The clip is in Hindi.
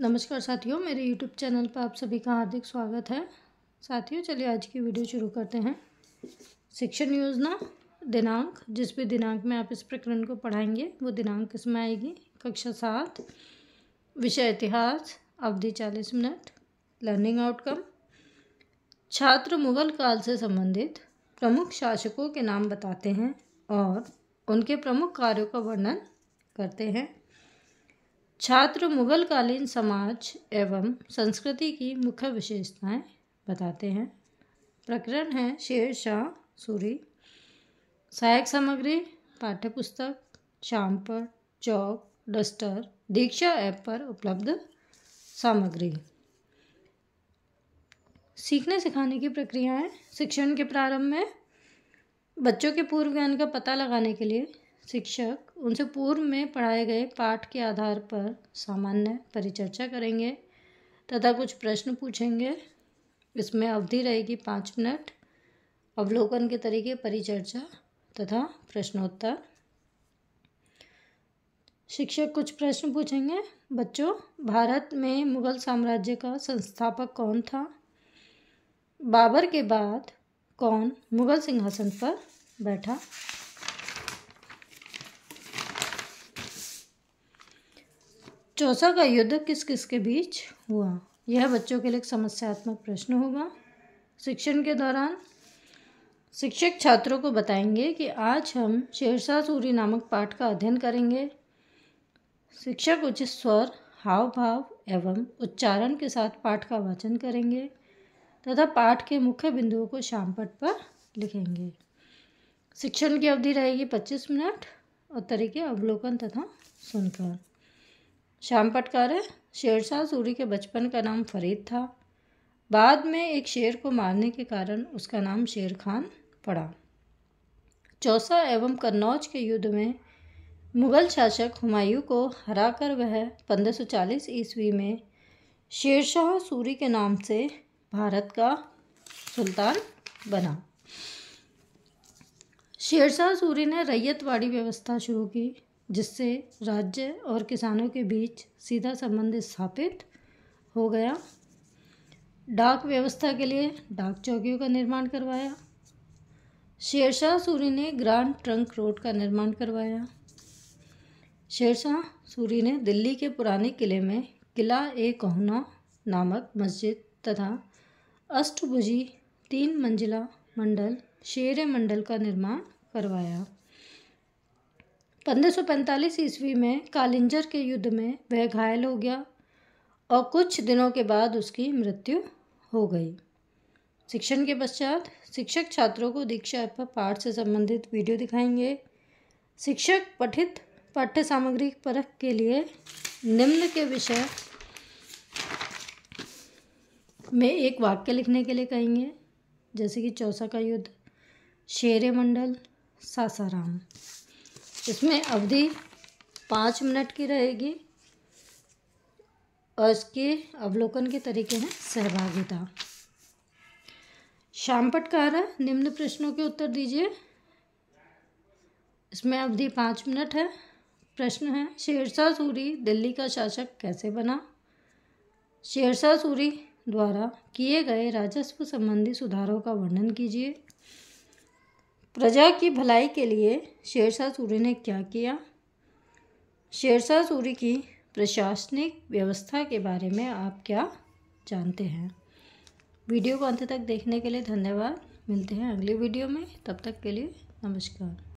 नमस्कार साथियों मेरे यूट्यूब चैनल पर आप सभी का हार्दिक स्वागत है साथियों चलिए आज की वीडियो शुरू करते हैं शिक्षण योजना दिनांक जिस भी दिनांक में आप इस प्रकरण को पढ़ाएंगे वो दिनांक इसमें आएगी कक्षा सात विषय इतिहास अवधि चालीस मिनट लर्निंग आउटकम छात्र मुगल काल से संबंधित प्रमुख शासकों के नाम बताते हैं और उनके प्रमुख कार्यों का वर्णन करते हैं छात्र मुगलकालीन समाज एवं संस्कृति की मुख्य विशेषताएं बताते हैं प्रकरण है शेर शाह सूरी सहायक सामग्री पाठ्यपुस्तक शाम पर चौक डस्टर दीक्षा ऐप पर उपलब्ध सामग्री सीखने सिखाने की प्रक्रियाएं शिक्षण के प्रारंभ में बच्चों के पूर्व ज्ञान का पता लगाने के लिए शिक्षक उनसे पूर्व में पढ़ाए गए पाठ के आधार पर सामान्य परिचर्चा करेंगे तथा कुछ प्रश्न पूछेंगे इसमें अवधि रहेगी पाँच मिनट अवलोकन के तरीके परिचर्चा तथा प्रश्नोत्तर शिक्षक कुछ प्रश्न पूछेंगे बच्चों भारत में मुगल साम्राज्य का संस्थापक कौन था बाबर के बाद कौन मुगल सिंहासन पर बैठा चौसा का युद्ध किस किस के बीच हुआ यह बच्चों के लिए एक समस्यात्मक प्रश्न होगा शिक्षण के दौरान शिक्षक छात्रों को बताएंगे कि आज हम शेरशाह सूरी नामक पाठ का अध्ययन करेंगे शिक्षक उचित स्वर हाव भाव एवं उच्चारण के साथ पाठ का वाचन करेंगे तथा पाठ के मुख्य बिंदुओं को शाम पट पर लिखेंगे शिक्षण की अवधि रहेगी पच्चीस मिनट और तरीके अवलोकन तथा सुनकर शाम पटकार है शेरशाह सूरी के बचपन का नाम फरीद था बाद में एक शेर को मारने के कारण उसका नाम शेर खान पड़ा चौसा एवं कन्नौज के युद्ध में मुग़ल शासक हुमायूं को हराकर वह 1540 ईस्वी में शेरशाह सूरी के नाम से भारत का सुल्तान बना शेरशाह सूरी ने रैयतवाड़ी व्यवस्था शुरू की जिससे राज्य और किसानों के बीच सीधा संबंध स्थापित हो गया डाक व्यवस्था के लिए डाक चौकियों का निर्माण करवाया शेरशाह सूरी ने ग्रांड ट्रंक रोड का निर्माण करवाया शेरशाह सूरी ने दिल्ली के पुराने किले में किला ए कोहना नामक मस्जिद तथा अष्टभुजी तीन मंजिला मंडल शेर मंडल का निर्माण करवाया 1545 ईस्वी में कालिंजर के युद्ध में वह घायल हो गया और कुछ दिनों के बाद उसकी मृत्यु हो गई शिक्षण के पश्चात शिक्षक छात्रों को दीक्षा ऐप पर पाठ से संबंधित वीडियो दिखाएंगे शिक्षक पठित पाठ्य सामग्री परख के लिए निम्न के विषय में एक वाक्य लिखने के लिए कहेंगे जैसे कि चौसा का युद्ध शेर मंडल सासाराम इसमें अवधि पाँच मिनट की रहेगी और इसके अवलोकन के तरीके हैं सहभागिता शामपट कारा निम्न प्रश्नों के उत्तर दीजिए इसमें अवधि पाँच मिनट है प्रश्न है शेरशाह सूरी दिल्ली का शासक कैसे बना शेरशाह सूरी द्वारा किए गए राजस्व संबंधी सुधारों का वर्णन कीजिए प्रजा की भलाई के लिए शेरशाह सूरी ने क्या किया शेरशाह सूरी की प्रशासनिक व्यवस्था के बारे में आप क्या जानते हैं वीडियो को अंत तक देखने के लिए धन्यवाद मिलते हैं अगली वीडियो में तब तक के लिए नमस्कार